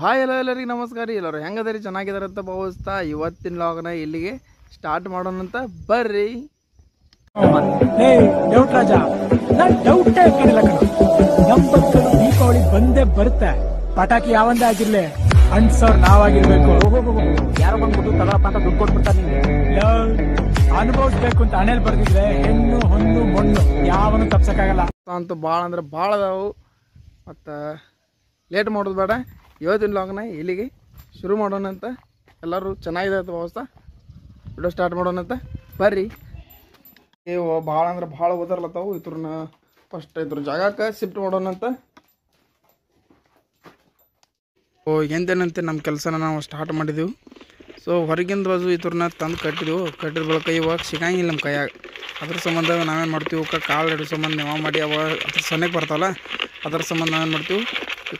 hi ಎಲ್ಲ ಎಲ್ಲರಿಗೆ ನಮಸ್ಕಾರ ರೀ ಎಲ್ಲರು ಹೆಂಗದರಿ ಚೆನ್ನಾಗಿದ್ದಾರೆ ಅಂತ ಭಾವಿಸ್ತಾ ಇವತ್ತಿನ ಲಾಗ್ನ ಇಲ್ಲಿಗೆ ಸ್ಟಾರ್ಟ್ ಮಾಡೋಣ ಅಂತ ಬರ್ರಿ ದೀಪಾವಳಿ ಬಂದೇ ಬರುತ್ತೆ ಪಟಾಕಿ ಯಾವಂದೇ ಆಗಿರ್ಲಿ ಸರ್ ನಾವಾಗಿರ್ಬೇಕು ಯಾರು ಬಂದ್ಬಿಟ್ಟು ತಗೊಳಪ್ಪ ಅಂತ ದುಡ್ಡು ಕೊಟ್ಬಿಡ್ತಾರೆ ಅನುಭವಿಸ್ಬೇಕು ಅಂತ ಅಣೆಲ್ ಬರ್ದಿದ್ರೆ ಹೆಣ್ಣು ಹೊಣ್ಣು ಮಣ್ಣು ಯಾವನು ತಪ್ಸಕ್ಕಾಗಲ್ಲ ಅಂತೂ ಭಾಳ ಅಂದ್ರೆ ಭಾಳ ಅದಾವು ಲೇಟ್ ಮಾಡೋದು ಬೇಡ ಇವತ್ತಿನ ಲಾಗ್ನ ಇಲ್ಲಿಗೆ ಶುರು ಮಾಡೋಣ ಅಂತ ಎಲ್ಲರೂ ಚೆನ್ನಾಗಿದೆ ಅಂತ ವ್ಯವಸ್ಥೆ ವಿಡಿಯೋ ಸ್ಟಾರ್ಟ್ ಮಾಡೋಣ ಅಂತ ಬರ್ರಿ ಇವು ಭಾಳ ಅಂದ್ರೆ ಭಾಳ ಓದಾರ್ಲತ್ತಾವು ಇದ್ರನ್ನ ಫಸ್ಟ್ ಇದ್ರ ಜಾಗಕ್ಕೆ ಶಿಫ್ಟ್ ಮಾಡೋಣ ಅಂತ ಓ ಎಂದೇನಂತೆ ನಮ್ಮ ಕೆಲಸನ ನಾವು ಸ್ಟಾರ್ಟ್ ಮಾಡಿದೆವು ಸೊ ಹೊರಗಿಂದ ಬಾಜು ಇದ್ರನ್ನ ತಂದು ಕಟ್ಟಿದೆವು ಕಟ್ಟಿದ ಬಳಿಕ ಇವಾಗ ಸಿಗಂಗಿಲ್ಲ ನಮ್ಮ ಕೈಯಾಗ ಅದ್ರ ಸಂಬಂಧ ನಾವೇನು ಮಾಡ್ತೀವಿ ಕಾಲು ಇಡೋ ಸಂಬಂಧ ನಾವು ಮಾಡಿ ಅವ ಅದ್ರ ಸೊನ್ನೆಗೆ ಬರ್ತಾವಲ್ಲ ಅದ್ರ ಸಂಬಂಧ ನಾವೇನು ಮಾಡ್ತೀವಿ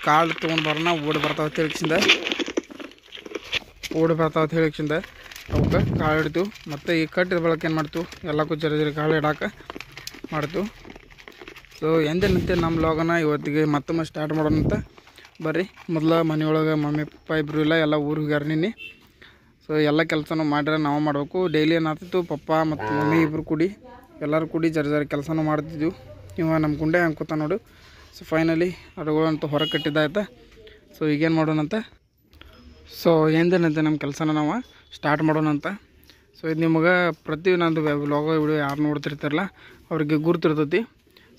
ಕಾಳು ತೊಗೊಂಡು ಬರೋಣ ಓಡಿ ಬರ್ತಾವ ತಿಳಿಸಿಂದ ಓಡಿ ಬರ್ತಾವೆ ತಿಳಿಸಿಂದ ಅವಕ್ಕೆ ಕಾಳು ಇಡ್ತು ಮತ್ತು ಈ ಕಟ್ಟಿದ ಬಳಕೆ ಏನು ಮಾಡ್ತೀವಿ ಎಲ್ಲಕ್ಕೂ ಜರ ಜರಿ ಕಾಳು ಇಡೋಕೆ ಮಾಡ್ತೀವಿ ಸೊ ಎಂದಿನಂತೆ ನಮ್ಮ ಲೋಗನ ಇವತ್ತಿಗೆ ಮತ್ತೊಮ್ಮೆ ಸ್ಟಾರ್ಟ್ ಮಾಡೋಣ ಅಂತ ಬರ್ರಿ ಮೊದಲ ಮನೆಯೊಳಗೆ ಮಮ್ಮಿ ಪಪ್ಪ ಇಬ್ಬರು ಇಲ್ಲ ಎಲ್ಲ ಊರಿಗೆ ಹೋಗ್ಯಾರ ಸೊ ಎಲ್ಲ ಕೆಲಸನೂ ಮಾಡ್ರೆ ನಾವು ಮಾಡಬೇಕು ಡೈಲಿ ಏನಾಗ್ತಿತ್ತು ಪಪ್ಪ ಮತ್ತು ಮಮ್ಮಿ ಇಬ್ಬರು ಕೂಡಿ ಎಲ್ಲರೂ ಕೂಡಿ ಜರ ಜರ ಕೆಲಸನೂ ಮಾಡ್ತಿದ್ವು ಇವಾಗ ನಮ್ಮ ಗುಂಡೆ ಹಂಗೆ ಕೂತ ನೋಡು ಸೊ ಫೈನಲಿ ಅದುಗಳಂತೂ ಹೊರಗೆ ಕಟ್ಟಿದ್ದಾಯ್ತು ಸೊ ಈಗೇನು ಮಾಡೋಣಂತೆ ಸೊ ಏನೇನಂತೆ ನಮ್ಮ ಕೆಲಸನ ನಾವು ಸ್ಟಾರ್ಟ್ ಮಾಡೋಣಂತ ಸೊ ಇದು ನಿಮಗೆ ಪ್ರತಿ ನಂದು ವ್ಲಾಗ ವಿಡಿಯೋ ಯಾರು ನೋಡ್ತಿರ್ತಾರಲ್ಲ ಅವ್ರಿಗೆ ಗುರ್ತಿರ್ತೈತಿ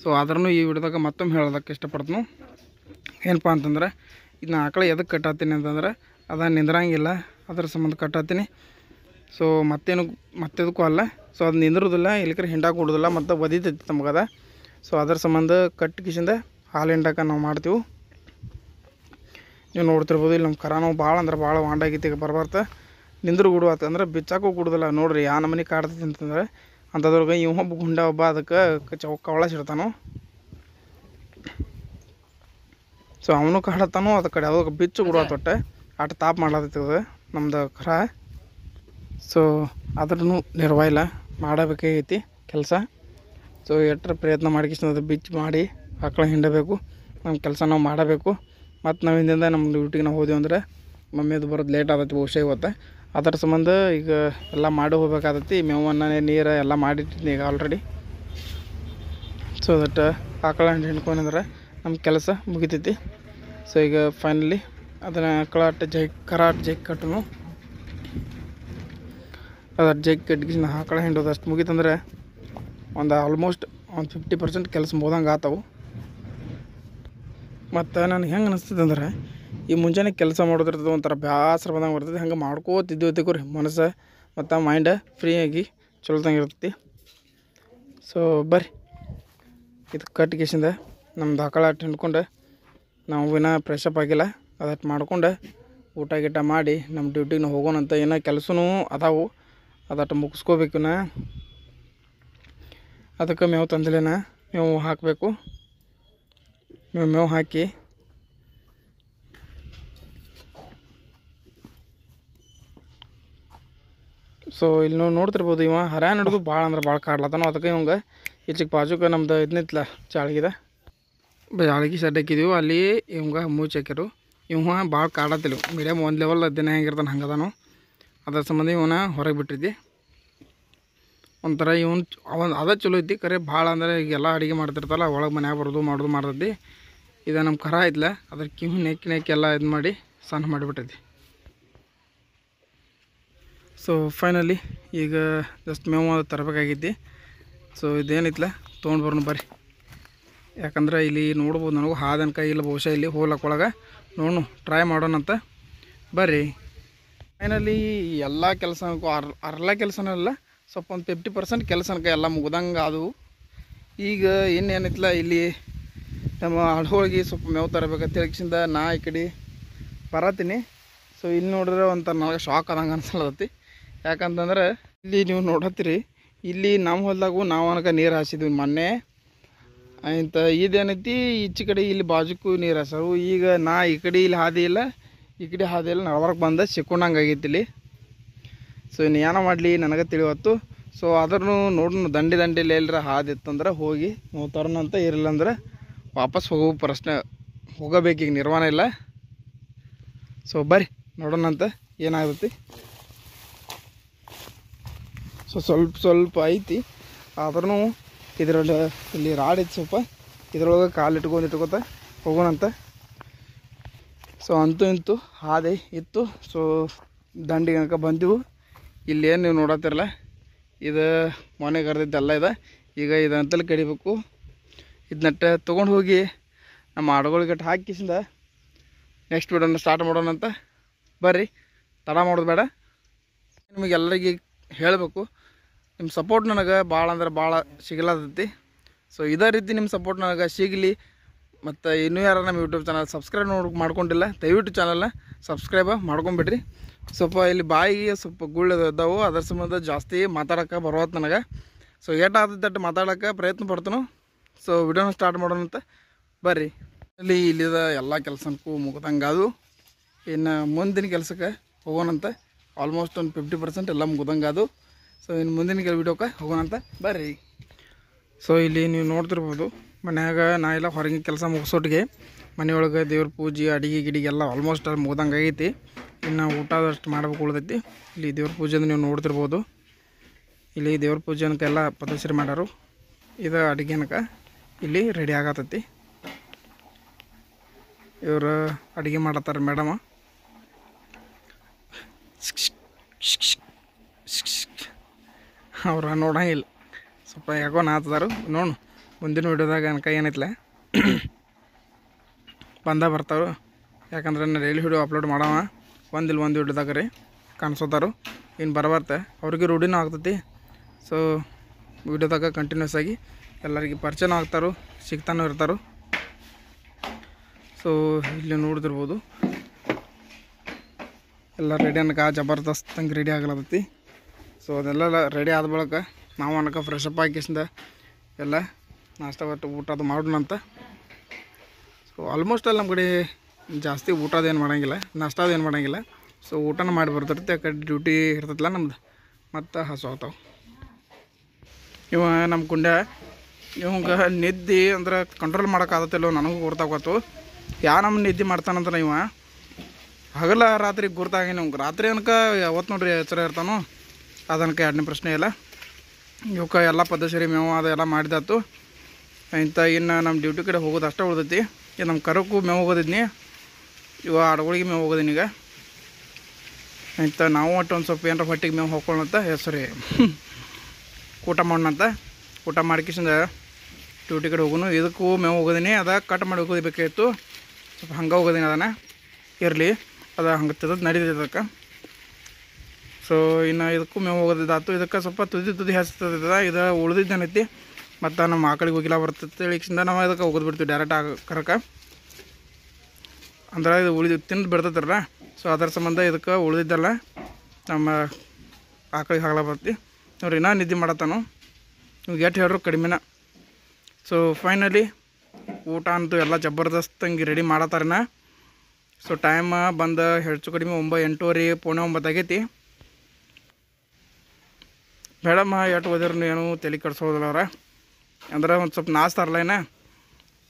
ಸೊ ಆದ್ರೂ ಈ ವಿಡಿಯೋದಾಗ ಮತ್ತೊಮ್ಮೆ ಹೇಳೋದಕ್ಕೆ ಇಷ್ಟಪಡ್ತೀನಿ ಏನಪ್ಪ ಅಂತಂದ್ರೆ ಇದನ್ನ ಆಕಳು ಎದಕ್ಕೆ ಕಟ್ಟಾತೀನಿ ಅಂತಂದ್ರೆ ಅದು ನಿಂದ್ರಂಗಿಲ್ಲ ಅದ್ರ ಸಂಬಂಧ ಕಟ್ಟಾತೀನಿ ಸೊ ಮತ್ತೇನು ಮತ್ತೆದಕ್ಕೂ ಅಲ್ಲ ಸೊ ಅದು ನಿಂದಿರೋದಿಲ್ಲ ಇಲ್ಲಿಕ್ರೆ ಹಿಂಡಾಕಿ ಕೊಡೋದಿಲ್ಲ ಮತ್ತು ಒದಿತೈತಿ ಅದ ಸೊ ಅದ್ರ ಸಂಬಂಧ ಕಟ್ಟ ಹಾಲು ಹಿಂಡಕ್ಕೆ ನಾವು ಮಾಡ್ತೀವಿ ನೀವು ನೋಡ್ತಿರ್ಬೋದು ಇಲ್ಲಿ ನಮ್ಮ ಕರಾನು ಭಾಳ ಅಂದ್ರೆ ಭಾಳ ವಾಂಡಾಗಿತ್ತು ಈಗ ಬರ್ಬಾರ್ದು ನಿಂದ್ರ ಗುಡು ಬಿಚ್ಚಾಕೂ ಬಿಚ್ಚಾಕು ಗುಡ್ದಲ್ಲ ನೋಡ್ರಿ ಯಾ ನಮನಿ ಕಾಡ್ತೈತಿ ಅಂತಂದ್ರೆ ಅಂಥದ್ರಾಗ ಇವ ಒಬ್ಬ ಗುಂಡ ಒಬ್ಬ ಅದಕ್ಕೆ ಚೌ ಸಿಡ್ತಾನೋ ಸೊ ಅವನು ಕಾಡತ್ತಾನೋ ಅದ ಕಡೆ ಅದಕ್ಕೆ ಬಿಚ್ಚು ಗುಡು ತೊಟ್ಟೆ ಆಟ ತಾಪ್ ಮಾಡ್ಲತ್ತದ ನಮ್ದು ಕರ ಸೊ ಅದ್ರೂ ನಿರ್ವಾಯಿಲ್ಲ ಮಾಡಬೇಕಾಗೈತಿ ಕೆಲಸ ಸೊ ಎಟ್ರ ಪ್ರಯತ್ನ ಮಾಡ್ಕಿಸ್ ಬಿಚ್ಚು ಮಾಡಿ ಆಕಳ ಹಿಂಡಬೇಕು ನಮ್ಮ ಕೆಲಸ ನಾವು ಮಾಡಬೇಕು ಮತ್ತು ನಾವು ಹಿಂದಿಂದ ನಮ್ಮ ಡ್ಯೂಟಿಗೆ ನಾವು ಹೋದೆವು ಅಂದ್ರೆ ಮಮ್ಮಿದು ಬರೋದು ಲೇಟ್ ಆಗತ್ತೆ ಬಹುಶಃ ಇವತ್ತೆ ಅದರ ಸಂಬಂಧ ಈಗ ಎಲ್ಲ ಮಾಡಿ ಹೋಗ್ಬೇಕಾಗತ್ತೆ ಮೇವನ್ನು ನೀರು ಎಲ್ಲ ಮಾಡಿಟ್ಟಿದ್ದೀನಿ ಈಗ ಆಲ್ರೆಡಿ ಸೊ ದಟ್ ಆಕಳ ಹಿಂಡು ಹಿಂಡ್ಕೊಂಡ್ರೆ ನಮ್ಮ ಕೆಲಸ ಮುಗಿತೈತಿ ಸೊ ಈಗ ಫೈನಲಿ ಅದನ್ನು ಆಕಳ ಜೈ ಕರಾಟ್ ಜೈ ಕಟ್ಟನು ಅದರ ಜೈ ಕಟ್ಟಿಗೆ ಆಕಳ ಹಿಂಡೋದು ಅಷ್ಟು ಮುಗೀತಂದ್ರೆ ಒಂದು ಆಲ್ಮೋಸ್ಟ್ ಒಂದು ಫಿಫ್ಟಿ ಪರ್ಸೆಂಟ್ ಕೆಲಸ ಮುಗ್ದಂಗೆ ಆತವು ಮತ್ತು ನನಗೆ ಹೆಂಗೆ ಅನಿಸ್ತದೆ ಅಂದ್ರೆ ಈ ಮುಂಜಾನೆ ಕೆಲಸ ಮಾಡೋದಿರ್ತದೆ ಒಂಥರ ಬೇಸರ ಬಂದಂಗೆ ಬರ್ತದೆ ಹಂಗೆ ಮಾಡ್ಕೋತಿದ್ದೋತಿಗೂ ರೀ ಮನಸ್ಸು ಮತ್ತು ಮೈಂಡ್ ಫ್ರೀ ಆಗಿ ಚಲೋದಂಗೆ ಇರ್ತೈತಿ ಸೊ ಬರ್ರಿ ಇದು ಕಟ್ಗೇಶಿಂದ ನಮ್ಮ ದಾಖಲೆ ಅಟ್ ಹಿಂಡ್ಕೊಂಡು ನಾವು ಇನ್ನೂ ಫ್ರೆಶಪ್ ಆಗಿಲ್ಲ ಅದಟ್ಟು ಮಾಡ್ಕೊಂಡು ಊಟ ಗೀಟ ಮಾಡಿ ನಮ್ಮ ಡ್ಯೂಟಿಗೆ ಹೋಗೋಣಂತ ಏನೋ ಕೆಲಸನೂ ಅದಾವು ಅದಟ್ಟು ಮುಗಿಸ್ಕೋಬೇಕು ಅದಕ್ಕೆ ಮೇವು ತಂದಿಲ್ಲ ಮೇವು ಹಾಕಬೇಕು ಮೇವು ಹಾಕಿ ಸೊ ಇಲ್ಲಿ ನಾವು ನೋಡ್ತಿರ್ಬೋದು ಇವ ಹರ್ಯಾಣ ಹಿಡಿದು ಭಾಳ ಅಂದ್ರೆ ಭಾಳ ಕಾಡ್ಲತ್ತನೋ ಅದಕ್ಕೆ ಇವ್ಗೆ ಈಚೆಗೆ ಬಾಜುಕ ನಮ್ದು ಇದನ್ನಿತ್ತಲ್ಲ ಚಾಳಗಿದ ಜಾಳಿಗೆ ಸೆಡ್ ಹಾಕಿದೀವಿ ಅಲ್ಲಿ ಇವಂಗ ಮೂಚ್ ಹಾಕ್ಯಾರು ಇವ ಭಾಳ ಕಾಡತ್ತಿಲ್ಲ ಮೀಡಿಯಮ್ ಒಂದು ಲೆವೆಲ್ ದಿನ ಹೆಂಗಿರ್ತಾನೆ ಹಂಗದಾನು ಅದ್ರ ಸಂಬಂಧ ಇವನ ಹೊರಗೆ ಬಿಟ್ಟಿದ್ದೆ ಒಂಥರ ಇವನು ಅವನು ಅದ ಚಲೋ ಐತಿ ಕರೆ ಭಾಳ ಅಂದರೆ ಈಗೆಲ್ಲ ಅಡುಗೆ ಮಾಡ್ತಿರ್ತಲ್ಲ ಒಳಗೆ ಮನ್ಯಾಗ ಬರೋದು ಮಾಡೋದು ಮಾಡ್ತೈತಿ ಇದು ನಮ್ಮ ಕರ ಐತ್ಲ ಅದ್ರ ಕಿವಿ ನೆಕ್ಕಿ ಎಲ್ಲ ಇದು ಮಾಡಿ ಸಣ್ಣ ಮಾಡಿಬಿಟ್ಟಿದ್ವಿ ಸೊ ಫೈನಲಿ ಈಗ ಜಸ್ಟ್ ಮೇವು ಅದು ತರಬೇಕಾಗಿದ್ದು ಸೊ ಇದೇನಿತ್ಲ ತೊಗೊಂಡು ಬರೋಣ ಬರ್ರಿ ಯಾಕಂದ್ರೆ ಇಲ್ಲಿ ನೋಡ್ಬೋದು ನನಗೂ ಹಾದನಕ ಇಲ್ಲ ಬಹುಶಃ ಇಲ್ಲಿ ಹೋಲಕ್ಕೊಳಗೆ ನೋಡು ಟ್ರೈ ಮಾಡೋಣ ಅಂತ ಬರ್ರಿ ಫೈನಲಿ ಎಲ್ಲ ಕೆಲಸಕ್ಕೂ ಅರ್ ಅರ್ಲ ಕೆಲಸನಲ್ಲ ಸ್ವಲ್ಪ ಒಂದು ಫಿಫ್ಟಿ ಪರ್ಸೆಂಟ್ ಕೆಲಸನಕ ಎಲ್ಲ ಮುಗ್ದಂಗೆ ಅದು ಈಗ ಇನ್ನೇನಿತ್ತಲ್ಲ ಇಲ್ಲಿ ನಮ್ಮ ಹೋಳಿಗೆ ಸ್ವಲ್ಪ ಮೇವು ತರಬೇಕಂತ ಹೇಳಿಕ್ಷಿಂದ ನಾ ಈ ಕಡೆ ಬರತ್ತೀನಿ ಸೊ ಇಲ್ಲಿ ನೋಡಿದ್ರೆ ಒಂಥರ ನನಗೆ ಶಾಕ್ ಆದಂಗೆ ಅನ್ಸಲತ್ತತಿ ಯಾಕಂತಂದ್ರೆ ಇಲ್ಲಿ ನೀವು ನೋಡತ್ತೀರಿ ಇಲ್ಲಿ ನಮ್ಮ ಹೊಲದಾಗೂ ನಾವು ಅನಕ ನೀರು ಹಾಸಿದ್ವಿ ಮೊನ್ನೆ ಇಂಥ ಇದೇನೈತಿ ಈಚೆ ಕಡೆ ಇಲ್ಲಿ ಬಾಜುಕ್ಕೂ ನೀರು ಹಾಸವು ಈಗ ನಾ ಈ ಕಡೆ ಇಲ್ಲಿ ಹಾದಿ ಇಲ್ಲ ಈ ಕಡೆ ಹಾದಿ ಇಲ್ಲ ಬಂದು ಬಂದ ಆಗೈತಿ ಇಲ್ಲಿ ಸೊ ಇನ್ನು ಏನೋ ಮಾಡಲಿ ನನಗೆ ತಿಳಿವತ್ತು ಸೊ ಅದ್ರೂ ನೋಡೋಣ ದಂಡಿ ದಂಡಿಲಿ ಎಲ್ಲರ ಹಾದಿತ್ತಂದ್ರೆ ಹೋಗಿ ನಾವು ಅಂತ ಇರಲಿಲ್ಲ ಅಂದ್ರೆ ವಾಪಸ್ ಹೋಗೋ ಪ್ರಶ್ನೆ ಹೋಗಬೇಕೀಗ ನಿರ್ವಹಣೆ ಇಲ್ಲ ಸೊ ಬರ್ರಿ ಅಂತ ಏನಾಗತ್ತೆ ಸೊ ಸ್ವಲ್ಪ ಸ್ವಲ್ಪ ಐತಿ ಆದ್ರೂ ಇದರಲ್ಲಿ ಇಲ್ಲಿ ರಾಡ್ ಐತಿ ಸ್ವಲ್ಪ ಇದ್ರೊಳಗೆ ಕಾಲು ಇಟ್ಕೊಂಡು ಇಟ್ಕೊತ ಹೋಗೋಣಂತ ಸೊ ಅಂತೂ ಇಂತು ಹಾದೆ ಇತ್ತು ಸೊ ದಂಡಿಗೆ ಬಂದಿವು ಬಂದೆವು ಇಲ್ಲೇನು ನೀವು ನೋಡತ್ತಿರಲ್ಲ ಇದು ಮನೆಗೆ ಕರೆದಿದ್ದೆಲ್ಲ ಇದೆ ಈಗ ಇದಂತಲ್ಲಿ ಕಡಿಬೇಕು ಇದನ್ನಟ್ಟ ತೊಗೊಂಡು ಹೋಗಿ ನಮ್ಮ ಗಟ್ಟ ಹಾಕಿಸಿಂದ ನೆಕ್ಸ್ಟ್ ವಿಡೋನ ಸ್ಟಾರ್ಟ್ ಮಾಡೋಣ ಅಂತ ಬರ್ರಿ ತಡ ಮಾಡೋದು ಬೇಡ ನಿಮಗೆಲ್ಲರಿಗೆ ಹೇಳಬೇಕು ನಿಮ್ಮ ಸಪೋರ್ಟ್ ನನಗೆ ಭಾಳ ಅಂದ್ರೆ ಭಾಳ ಸಿಗಲಾದತಿ ಸೊ ಇದೇ ರೀತಿ ನಿಮ್ಮ ಸಪೋರ್ಟ್ ನನಗೆ ಸಿಗಲಿ ಮತ್ತು ಇನ್ನೂ ಯಾರು ನಮ್ಮ ಯೂಟ್ಯೂಬ್ ಚಾನಲ್ ಸಬ್ಸ್ಕ್ರೈಬ್ ನೋಡಿ ಮಾಡ್ಕೊಂಡಿಲ್ಲ ದಯವಿಟ್ಟು ಚಾನಲ್ನ ಸಬ್ಸ್ಕ್ರೈಬ್ ಮಾಡ್ಕೊಂಬಿಡ್ರಿ ಸ್ವಲ್ಪ ಇಲ್ಲಿ ಬಾಯಿಗೆ ಸ್ವಲ್ಪ ಗುಳ್ಳದಾವು ಅದರ ಸಂಬಂಧ ಜಾಸ್ತಿ ಮಾತಾಡೋಕೆ ಬರೋದು ನನಗೆ ಸೊ ಏಟಾದಟ್ಟು ಮಾತಾಡೋಕೆ ಪ್ರಯತ್ನ ಪಡ್ತೀನೋ ಸೊ ವಿಡಿಯೋನ ಸ್ಟಾರ್ಟ್ ಮಾಡೋಣಂತ ಬರ್ರಿ ಅಲ್ಲಿ ಇಲ್ಲಿದ ಎಲ್ಲ ಕೆಲಸಕ್ಕೂ ಮುಗ್ದಂಗೆ ಅದು ಇನ್ನು ಮುಂದಿನ ಕೆಲಸಕ್ಕೆ ಹೋಗೋಣಂತ ಆಲ್ಮೋಸ್ಟ್ ಒಂದು ಫಿಫ್ಟಿ ಪರ್ಸೆಂಟ್ ಎಲ್ಲ ಮುಗ್ದಂಗೆ ಅದು ಸೊ ಇನ್ನು ಮುಂದಿನ ಕೆಲ ವಿಡಿಯೋಕ್ಕೆ ಹೋಗೋಣಂತ ಬರ್ರಿ ಸೊ ಇಲ್ಲಿ ನೀವು ನೋಡ್ತಿರ್ಬೋದು ಮನೆಯಾಗ ನಾ ಎಲ್ಲ ಹೊರಗಿನ ಕೆಲಸ ಮುಗಿಸೋಟಿಗೆ ಮನೆಯೊಳಗೆ ದೇವ್ರ ಪೂಜೆ ಅಡಿಗೆ ಗಿಡಿಗೆ ಎಲ್ಲ ಆಲ್ಮೋಸ್ಟ್ ಅಲ್ಲಿ ಮುಗ್ದಂಗೆ ಆಗೈತಿ ಇನ್ನು ಊಟದಷ್ಟು ಮಾಡ್ಬೇಕು ಉಳ್ದೈತಿ ಇಲ್ಲಿ ದೇವ್ರ ಪೂಜೆ ನೀವು ನೋಡ್ತಿರ್ಬೋದು ಇಲ್ಲಿ ದೇವ್ರ ಪೂಜೆ ಎಲ್ಲ ಪದಸರಿ ಮಾಡ್ಯಾರು ಇದು ಅಡುಗೆನಕ ಇಲ್ಲಿ ರೆಡಿ ಆಗತ್ತೈತಿ ಇವರು ಅಡುಗೆ ಮಾಡತ್ತಾರ ಮೇಡಮ ಅವ್ರ ನೋಡಂಗಿಲ್ಲ ಸ್ವಲ್ಪ ಯಾಕೋ ನಾತದಾರು ನೋಡು ಮುಂದಿನ ವಿಡಿಯೋದಾಗ ಅನ್ಕ ಏನೈತ್ಲ ಬಂದ ಬರ್ತಾರು ಯಾಕಂದ್ರೆ ನಾನು ಡೈಲಿ ವಿಡಿಯೋ ಅಪ್ಲೋಡ್ ಮಾಡವ ಒಂದಿಲ್ಲ ಒಂದು ವಿಡಿಯೋದಾಗ ರೀ ಕಾಣಿಸೋತಾರು ಇನ್ನು ಬರಬರ್ತೆ ಅವ್ರಿಗೆ ರೂಢಿನೂ ಆಗ್ತೈತಿ ಸೊ ವಿಡಿಯೋದಾಗ ಕಂಟಿನ್ಯೂಸ್ ಆಗಿ ಎಲ್ಲರಿಗೆ ಪರಿಚಯನೂ ಆಗ್ತಾರೋ ಸಿಗ್ತಾನೂ ಇರ್ತಾರೋ ಸೊ ಇಲ್ಲಿ ನೋಡ್ದಿರ್ಬೋದು ಎಲ್ಲ ರೆಡಿ ಅನ್ಕ ಜಬರ್ದಸ್ತಂಗೆ ರೆಡಿ ಆಗ್ಲತ್ತೈತಿ ಸೊ ಅದೆಲ್ಲ ರೆಡಿ ಆದ ಬಳಿಕ ನಾವು ಅನ್ನಕ ಫ್ರೆಶ್ ಅಪ್ ಹಾಕಿಸಿಂದ ಎಲ್ಲ ನಾಷ್ಟ ಬಟ್ಟು ಊಟ ಅದು ಅಂತ ಸೊ ಆಲ್ಮೋಸ್ಟ್ ಅಲ್ಲಿ ನಮ್ಮ ಕಡೆ ಜಾಸ್ತಿ ಊಟದೇನು ಮಾಡೋಂಗಿಲ್ಲ ಏನು ಮಾಡೋಂಗಿಲ್ಲ ಸೊ ಊಟನ ಮಾಡಿ ಬರ್ತೈತಿ ಆ ಕಡೆ ಡ್ಯೂಟಿ ಇರ್ತೈತಲ್ಲ ನಮ್ದು ಮತ್ತು ಹಸು ಆಗ್ತಾವೆ ಇವ ನಮ್ಮ ಕುಂಡ ಇವ್ಗೆ ನಿದ್ದೆ ಅಂದ್ರೆ ಕಂಟ್ರೋಲ್ ಮಾಡೋಕ್ಕಾಗತ್ತಿಲ್ಲ ನನಗೂ ಗುರ್ತಾಗತ್ತು ಯಾ ನಮ್ಮ ನಿದ್ದೆ ಮಾಡ್ತಾನಂತ ಇವ ಹಗಲ ರಾತ್ರಿ ಗುರ್ತಾಗಿನ ನಿಮ್ಗೆ ರಾತ್ರಿ ಅನ್ಕ ಯಾವತ್ತು ನೋಡ್ರಿ ಎಚ್ಚರ ಇರ್ತಾನೋ ಅದನ್ಕ ಎರಡನೇ ಪ್ರಶ್ನೆ ಇಲ್ಲ ಇವಕ್ಕೆ ಎಲ್ಲ ಪದ್ಧತಿ ಮೇವು ಅದೆಲ್ಲ ಮಾಡಿದಾತು ಇಂಥ ಇನ್ನು ನಮ್ಮ ಡ್ಯೂಟಿ ಕಡೆ ಹೋಗೋದು ಅಷ್ಟೇ ಉಳ್ದೈತಿ ಈಗ ನಮ್ಮ ಕರಕ್ಕೂ ಮೇವು ಹೋಗೋದಿದ್ನಿ ಇವ ಆಡುಗಳಿಗೆ ಮೇವು ಹೋಗೋದಿನ ಈಗ ಇಂಥ ನಾವು ಒಟ್ಟು ಒಂದು ಸ್ವಲ್ಪ ಏನಾರ ಹೊಟ್ಟಿಗೆ ಮೇವು ಹೋಗ್ಕೊಳ್ಳಂತ ಹೆಸರಿ ಊಟ ಮಾಡೋಣಂತ ಊಟ ಮಾಡ್ಕಿಸಿಂದ ಡ್ಯೂಟಿ ಕಡೆ ಹೋಗೋನು ಇದಕ್ಕೂ ಮೇವು ಹೋಗೋದಿನಿ ಅದ ಕಟ್ ಮಾಡಿ ಹೋಗೋದಿಬೇಕಾಗಿತ್ತು ಸ್ವಲ್ಪ ಹಂಗೆ ಹೋಗೋದಿನಿ ಅದನ್ನು ಇರಲಿ ಅದು ಹಂಗೆ ತದ ನಡೀತದೆ ಅದಕ್ಕೆ ಸೊ ಇನ್ನು ಇದಕ್ಕೂ ಮೇವು ಹೋಗೋದಿದ್ದಾತು ಇದಕ್ಕೆ ಸ್ವಲ್ಪ ತುದಿ ತುದಿ ಹಸ್ತದ ಇದು ಉಳಿದಿದ್ದೇನೈತಿ ಮತ್ತು ನಮ್ಮ ಆಕಳಿಗೆ ಹೋಗಿಲ್ಲ ಬರ್ತೈತೆ ಈಗಿಂದ ನಾವು ಇದಕ್ಕೆ ಹೋಗೋದು ಬಿಡ್ತೀವಿ ಡೈರೆಕ್ಟ್ ಆಗ ಕರಕ್ಕೆ ಅಂದ್ರೆ ಇದು ಉಳಿದು ತಿಂದು ಬಿಡ್ತೈತಲ್ಲ ಸೊ ಅದರ ಸಂಬಂಧ ಇದಕ್ಕೆ ಉಳಿದಿದ್ದಲ್ಲ ನಮ್ಮ ಆಕಳಿಗೆ ಹಾಕಲ ಬರ್ತಿ ನೋಡ್ರಿ ಇನ್ನೂ ನಿದ್ದೆ ಮಾಡತ್ತಾನು ನೀವು ಎಷ್ಟು ಹೇಳ್ರು ಕಡಿಮೆನ ಸೊ ಫೈನಲಿ ಊಟ ಅಂತೂ ಎಲ್ಲ ಜಬರ್ದಸ್ತಂಗೆ ರೆಡಿ ಮಾಡತ್ತಾರನ ಸೊ ಟೈಮ್ ಬಂದು ಹೆಚ್ಚು ಕಡಿಮೆ ಒಂಬ ಎಂಟೂವರೆ ಪೂಣೆ ಆಗೈತಿ ಮೇಡಮ್ ಎಷ್ಟು ಓದಿರೂ ಏನು ತಲೆ ಕೆಡ್ಸೋದಿಲ್ಲವ್ರ ಅಂದ್ರೆ ಒಂದು ಸ್ವಲ್ಪ ನಾಸ್ತಾರಲ್ಲ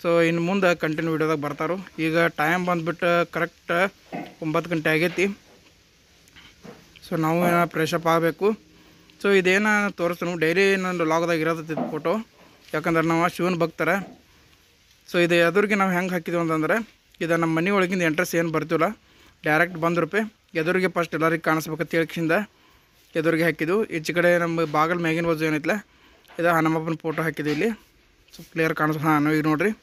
ಸೊ ಇನ್ನು ಮುಂದೆ ಕಂಟಿನ್ಯೂ ವೀಡಿಯೋದಾಗ ಬರ್ತಾರೋ ಈಗ ಟೈಮ್ ಬಂದುಬಿಟ್ಟು ಕರೆಕ್ಟ್ ಒಂಬತ್ತು ಗಂಟೆ ಆಗೈತಿ ಸೊ ನಾವು ಏನೋ ಪ್ರೇಷಪ್ ಆಗಬೇಕು ಸೊ ಇದೇನು ತೋರಿಸ್ತು ಡೈಲಿ ನಂದು ಲಾಗ್ದಾಗ ಇರೋದೈತಿ ಫೋಟೋ ಯಾಕಂದ್ರೆ ನಾವು ಶಿವನ ಭಕ್ತರ ಸೊ ಇದು ಎದುರಿಗೆ ನಾವು ಹೆಂಗೆ ಹಾಕಿದ್ವಿ ಅಂತಂದ್ರೆ ಇದು ನಮ್ಮ ಮನೆ ಒಳಗಿಂದ ಎಂಟ್ರೆಸ್ ಏನು ಬರ್ತಿಲ್ಲ ಡೈರೆಕ್ಟ್ ರೂಪೆ ಎದುರಿಗೆ ಫಸ್ಟ್ ಎಲ್ಲರಿಗೆ ಕಾಣಿಸ್ಬೇಕು ತಿಳ್ಕಿಂದ ಎದುರಿಗೆ ಹಾಕಿದ್ದು ಈಚೆ ಕಡೆ ನಮ್ಮ ಬಾಗಲ್ ಮ್ಯಾಗಿನ ಬಜು ಏನೈತಿಲ್ಲ ಇದು ಹನುಮಪ್ಪನ ಫೋಟೋ ಹಾಕಿದ್ವಿ ಇಲ್ಲಿ ಸೊ ಕ್ಲಿಯರ್ ಕಾಣಿಸ್ಬೋದು ಹಾಂ ಈಗ ನೋಡಿರಿ